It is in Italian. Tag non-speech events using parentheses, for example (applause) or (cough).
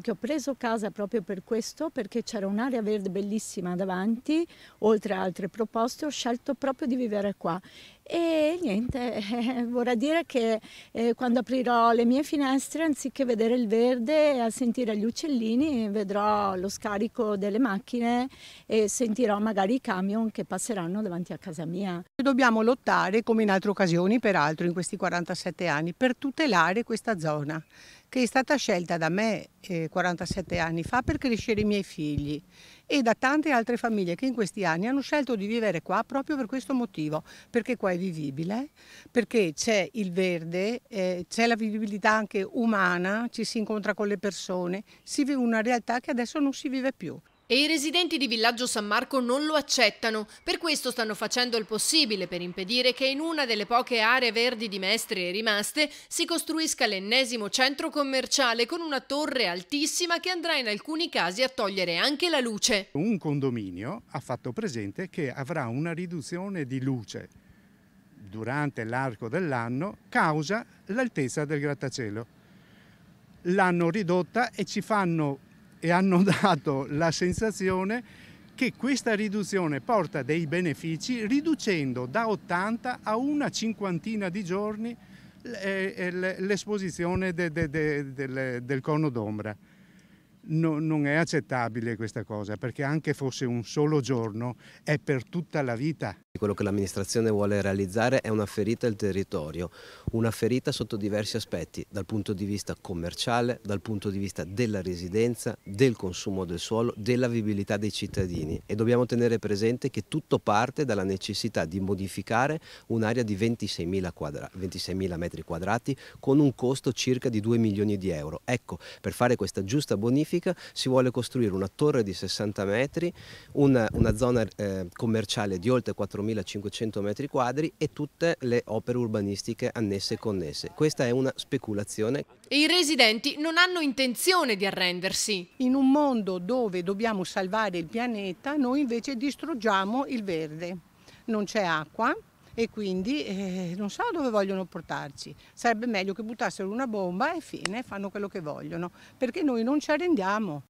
perché ho preso casa proprio per questo, perché c'era un'area verde bellissima davanti, oltre a altre proposte, ho scelto proprio di vivere qua. E niente, eh, (laughs) vorrà dire che eh, quando aprirò le mie finestre, anziché vedere il verde e sentire gli uccellini, vedrò lo scarico delle macchine e sentirò magari i camion che passeranno davanti a casa mia. Dobbiamo lottare, come in altre occasioni peraltro in questi 47 anni, per tutelare questa zona che è stata scelta da me eh, 47 anni fa per crescere i miei figli e da tante altre famiglie che in questi anni hanno scelto di vivere qua proprio per questo motivo, perché qua è vivibile, perché c'è il verde, eh, c'è la vivibilità anche umana, ci si incontra con le persone, si vive una realtà che adesso non si vive più. E i residenti di Villaggio San Marco non lo accettano, per questo stanno facendo il possibile per impedire che in una delle poche aree verdi di Mestre rimaste si costruisca l'ennesimo centro commerciale con una torre altissima che andrà in alcuni casi a togliere anche la luce. Un condominio ha fatto presente che avrà una riduzione di luce durante l'arco dell'anno causa l'altezza del grattacielo. L'hanno ridotta e ci fanno e hanno (laughs) dato la sensazione che questa riduzione porta dei benefici riducendo da 80 a una cinquantina di giorni eh, eh, l'esposizione de, de, de, del, del cono d'ombra. No, non è accettabile questa cosa perché anche fosse un solo giorno è per tutta la vita. Quello che l'amministrazione vuole realizzare è una ferita al territorio, una ferita sotto diversi aspetti, dal punto di vista commerciale, dal punto di vista della residenza, del consumo del suolo, della vivibilità dei cittadini e dobbiamo tenere presente che tutto parte dalla necessità di modificare un'area di 26.000 quadra, 26 metri quadrati con un costo circa di 2 milioni di euro. Ecco, per fare questa giusta bonifica si vuole costruire una torre di 60 metri, una, una zona eh, commerciale di oltre 4.000 4.500 metri quadri e tutte le opere urbanistiche annesse e connesse. Questa è una speculazione. E i residenti non hanno intenzione di arrendersi. In un mondo dove dobbiamo salvare il pianeta, noi invece distruggiamo il verde. Non c'è acqua, e quindi eh, non so dove vogliono portarci. Sarebbe meglio che buttassero una bomba e fine, fanno quello che vogliono, perché noi non ci arrendiamo.